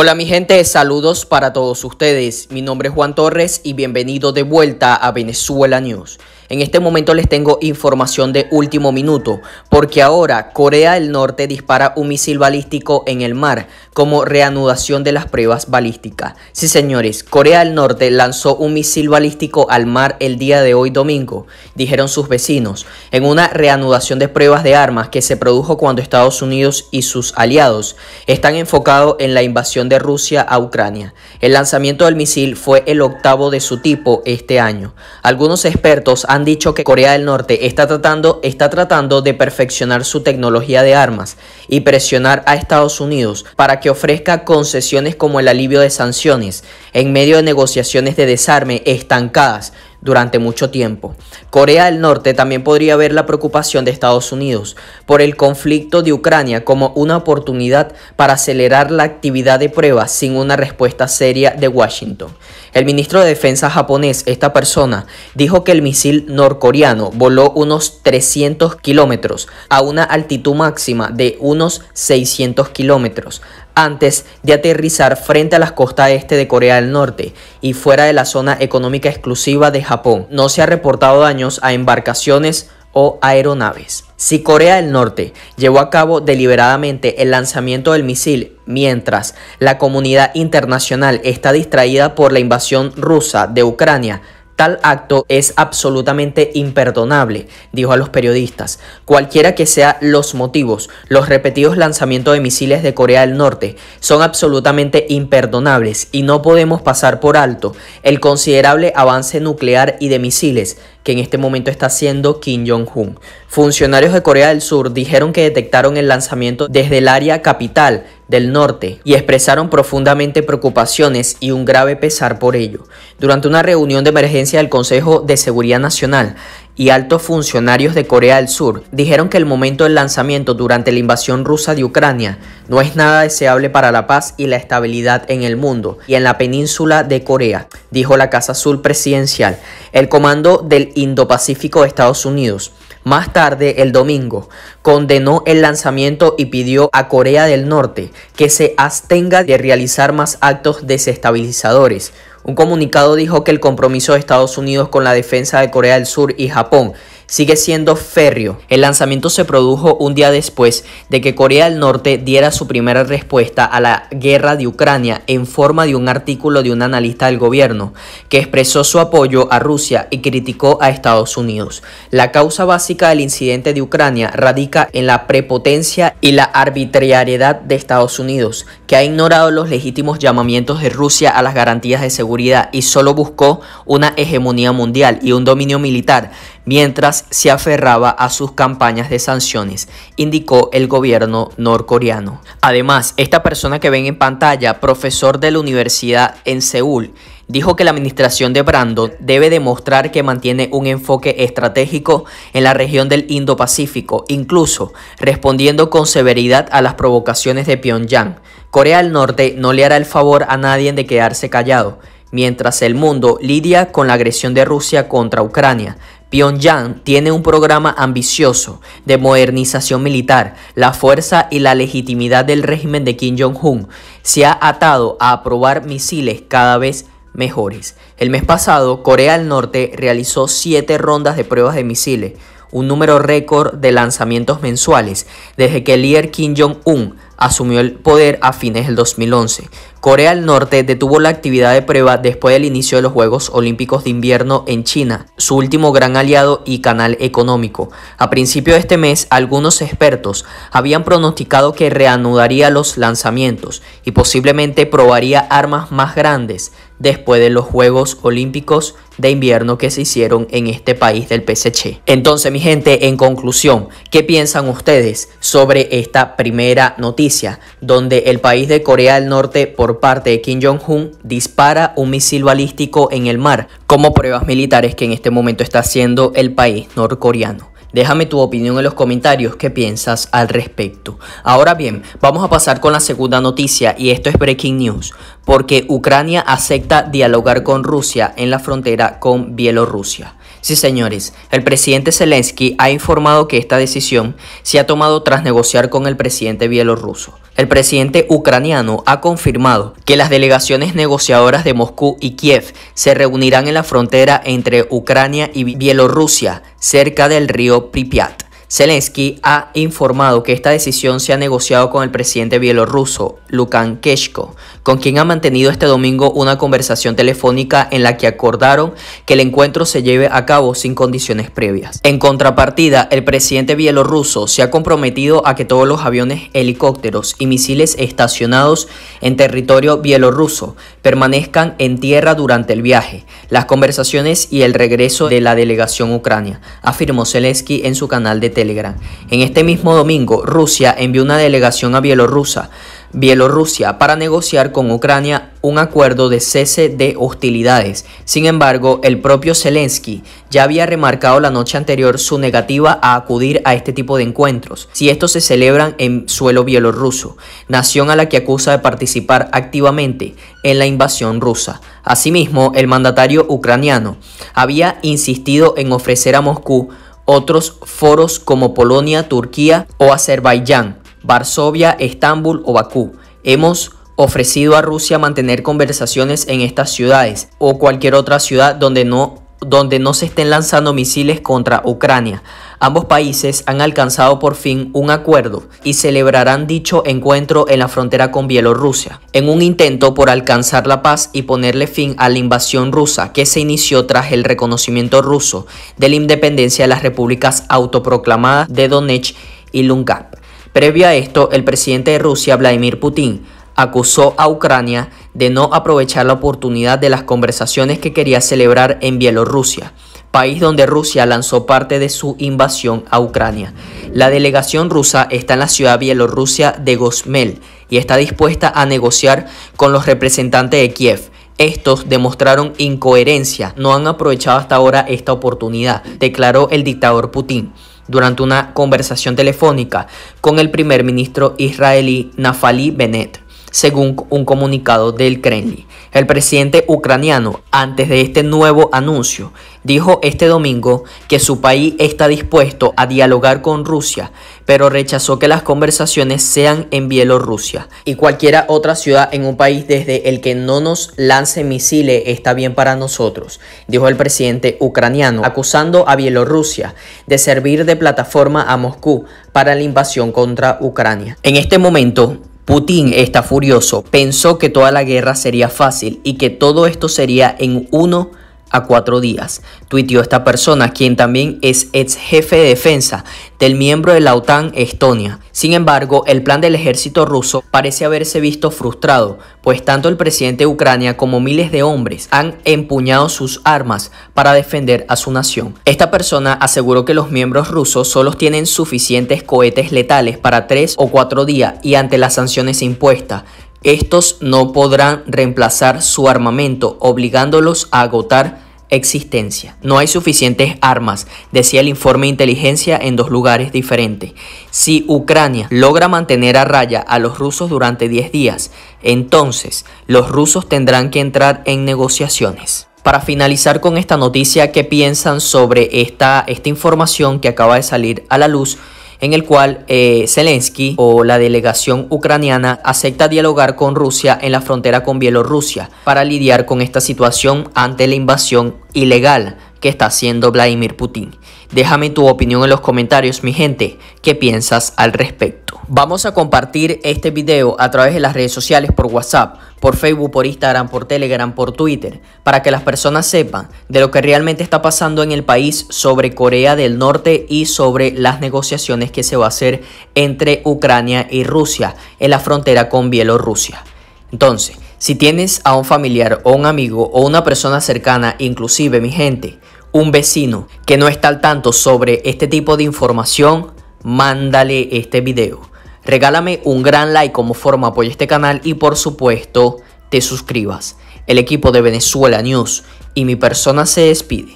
Hola mi gente, saludos para todos ustedes. Mi nombre es Juan Torres y bienvenido de vuelta a Venezuela News. En este momento les tengo información de último minuto, porque ahora Corea del Norte dispara un misil balístico en el mar como reanudación de las pruebas balísticas. Sí señores, Corea del Norte lanzó un misil balístico al mar el día de hoy domingo, dijeron sus vecinos, en una reanudación de pruebas de armas que se produjo cuando Estados Unidos y sus aliados están enfocados en la invasión de Rusia a Ucrania. El lanzamiento del misil fue el octavo de su tipo este año. Algunos expertos han dicho que Corea del Norte está tratando, está tratando de perfeccionar su tecnología de armas y presionar a Estados Unidos para que ofrezca concesiones como el alivio de sanciones en medio de negociaciones de desarme estancadas durante mucho tiempo. Corea del Norte también podría ver la preocupación de Estados Unidos por el conflicto de Ucrania como una oportunidad para acelerar la actividad de pruebas sin una respuesta seria de Washington. El ministro de Defensa japonés, esta persona, dijo que el misil norcoreano voló unos 300 kilómetros a una altitud máxima de unos 600 kilómetros, antes de aterrizar frente a las costas este de Corea del Norte y fuera de la zona económica exclusiva de Japón. No se ha reportado daños a embarcaciones o aeronaves. Si Corea del Norte llevó a cabo deliberadamente el lanzamiento del misil mientras la comunidad internacional está distraída por la invasión rusa de Ucrania, Tal acto es absolutamente imperdonable, dijo a los periodistas. Cualquiera que sean los motivos, los repetidos lanzamientos de misiles de Corea del Norte son absolutamente imperdonables y no podemos pasar por alto el considerable avance nuclear y de misiles que en este momento está siendo Kim Jong-un. Funcionarios de Corea del Sur dijeron que detectaron el lanzamiento desde el área capital del norte y expresaron profundamente preocupaciones y un grave pesar por ello. Durante una reunión de emergencia del Consejo de Seguridad Nacional, y altos funcionarios de Corea del Sur dijeron que el momento del lanzamiento durante la invasión rusa de Ucrania no es nada deseable para la paz y la estabilidad en el mundo y en la península de Corea, dijo la Casa Azul Presidencial, el comando del Indo-Pacífico de Estados Unidos. Más tarde, el domingo, condenó el lanzamiento y pidió a Corea del Norte que se abstenga de realizar más actos desestabilizadores. Un comunicado dijo que el compromiso de Estados Unidos con la defensa de Corea del Sur y Japón sigue siendo férreo. El lanzamiento se produjo un día después de que Corea del Norte diera su primera respuesta a la guerra de Ucrania en forma de un artículo de un analista del gobierno que expresó su apoyo a Rusia y criticó a Estados Unidos. La causa básica del incidente de Ucrania radica en la prepotencia y la arbitrariedad de Estados Unidos, que ha ignorado los legítimos llamamientos de Rusia a las garantías de seguridad y solo buscó una hegemonía mundial y un dominio militar mientras se aferraba a sus campañas de sanciones, indicó el gobierno norcoreano. Además, esta persona que ven en pantalla, profesor de la universidad en Seúl, dijo que la administración de Brandon debe demostrar que mantiene un enfoque estratégico en la región del Indo-Pacífico, incluso respondiendo con severidad a las provocaciones de Pyongyang. Corea del Norte no le hará el favor a nadie de quedarse callado, mientras el mundo lidia con la agresión de Rusia contra Ucrania, Pyongyang tiene un programa ambicioso de modernización militar. La fuerza y la legitimidad del régimen de Kim Jong-un se ha atado a aprobar misiles cada vez mejores. El mes pasado, Corea del Norte realizó siete rondas de pruebas de misiles un número récord de lanzamientos mensuales desde que el líder Kim Jong-un asumió el poder a fines del 2011. Corea del Norte detuvo la actividad de prueba después del inicio de los Juegos Olímpicos de Invierno en China, su último gran aliado y canal económico. A principio de este mes, algunos expertos habían pronosticado que reanudaría los lanzamientos y posiblemente probaría armas más grandes después de los Juegos Olímpicos de invierno que se hicieron en este país del PSC. Entonces, mi gente, en conclusión, ¿qué piensan ustedes sobre esta primera noticia? Donde el país de Corea del Norte, por parte de Kim Jong-un, dispara un misil balístico en el mar, como pruebas militares que en este momento está haciendo el país norcoreano. Déjame tu opinión en los comentarios, qué piensas al respecto. Ahora bien, vamos a pasar con la segunda noticia y esto es breaking news, porque Ucrania acepta dialogar con Rusia en la frontera con Bielorrusia. Sí, señores, el presidente Zelensky ha informado que esta decisión se ha tomado tras negociar con el presidente bielorruso. El presidente ucraniano ha confirmado que las delegaciones negociadoras de Moscú y Kiev se reunirán en la frontera entre Ucrania y Bielorrusia, cerca del río Pripyat. Zelensky ha informado que esta decisión se ha negociado con el presidente bielorruso, Lukashenko, con quien ha mantenido este domingo una conversación telefónica en la que acordaron que el encuentro se lleve a cabo sin condiciones previas. En contrapartida, el presidente bielorruso se ha comprometido a que todos los aviones, helicópteros y misiles estacionados en territorio bielorruso permanezcan en tierra durante el viaje, las conversaciones y el regreso de la delegación ucrania, afirmó Zelensky en su canal de Telegram. En este mismo domingo, Rusia envió una delegación a Bielorrusia, Bielorrusia para negociar con Ucrania un acuerdo de cese de hostilidades. Sin embargo, el propio Zelensky ya había remarcado la noche anterior su negativa a acudir a este tipo de encuentros, si estos se celebran en suelo bielorruso, nación a la que acusa de participar activamente en la invasión rusa. Asimismo, el mandatario ucraniano había insistido en ofrecer a Moscú otros foros como Polonia, Turquía o Azerbaiyán, Varsovia, Estambul o Bakú. Hemos ofrecido a Rusia mantener conversaciones en estas ciudades o cualquier otra ciudad donde no donde no se estén lanzando misiles contra Ucrania. Ambos países han alcanzado por fin un acuerdo y celebrarán dicho encuentro en la frontera con Bielorrusia, en un intento por alcanzar la paz y ponerle fin a la invasión rusa que se inició tras el reconocimiento ruso de la independencia de las repúblicas autoproclamadas de Donetsk y Lugansk. Previo a esto, el presidente de Rusia, Vladimir Putin, acusó a Ucrania de no aprovechar la oportunidad de las conversaciones que quería celebrar en Bielorrusia, país donde Rusia lanzó parte de su invasión a Ucrania. La delegación rusa está en la ciudad bielorrusia de Gosmel y está dispuesta a negociar con los representantes de Kiev. Estos demostraron incoherencia, no han aprovechado hasta ahora esta oportunidad, declaró el dictador Putin durante una conversación telefónica con el primer ministro israelí Naftali Bennett según un comunicado del Kremlin. El presidente ucraniano, antes de este nuevo anuncio, dijo este domingo que su país está dispuesto a dialogar con Rusia, pero rechazó que las conversaciones sean en Bielorrusia y cualquiera otra ciudad en un país desde el que no nos lance misiles está bien para nosotros, dijo el presidente ucraniano, acusando a Bielorrusia de servir de plataforma a Moscú para la invasión contra Ucrania. En este momento, Putin está furioso, pensó que toda la guerra sería fácil y que todo esto sería en uno a cuatro días, tuiteó esta persona, quien también es ex jefe de defensa del miembro de la OTAN Estonia. Sin embargo, el plan del ejército ruso parece haberse visto frustrado, pues tanto el presidente de Ucrania como miles de hombres han empuñado sus armas para defender a su nación. Esta persona aseguró que los miembros rusos solo tienen suficientes cohetes letales para tres o cuatro días y ante las sanciones impuestas, estos no podrán reemplazar su armamento, obligándolos a agotar existencia. No hay suficientes armas, decía el informe de inteligencia en dos lugares diferentes. Si Ucrania logra mantener a raya a los rusos durante 10 días, entonces los rusos tendrán que entrar en negociaciones. Para finalizar con esta noticia, ¿qué piensan sobre esta, esta información que acaba de salir a la luz? en el cual eh, Zelensky o la delegación ucraniana acepta dialogar con Rusia en la frontera con Bielorrusia para lidiar con esta situación ante la invasión ilegal ¿Qué está haciendo Vladimir Putin. Déjame tu opinión en los comentarios, mi gente, qué piensas al respecto. Vamos a compartir este video a través de las redes sociales por WhatsApp, por Facebook, por Instagram, por Telegram, por Twitter, para que las personas sepan de lo que realmente está pasando en el país sobre Corea del Norte y sobre las negociaciones que se va a hacer entre Ucrania y Rusia en la frontera con Bielorrusia. Entonces, si tienes a un familiar o un amigo o una persona cercana, inclusive mi gente, un vecino que no está al tanto sobre este tipo de información, mándale este video. Regálame un gran like como forma de apoyo este canal y por supuesto te suscribas. El equipo de Venezuela News y mi persona se despide.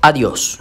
Adiós.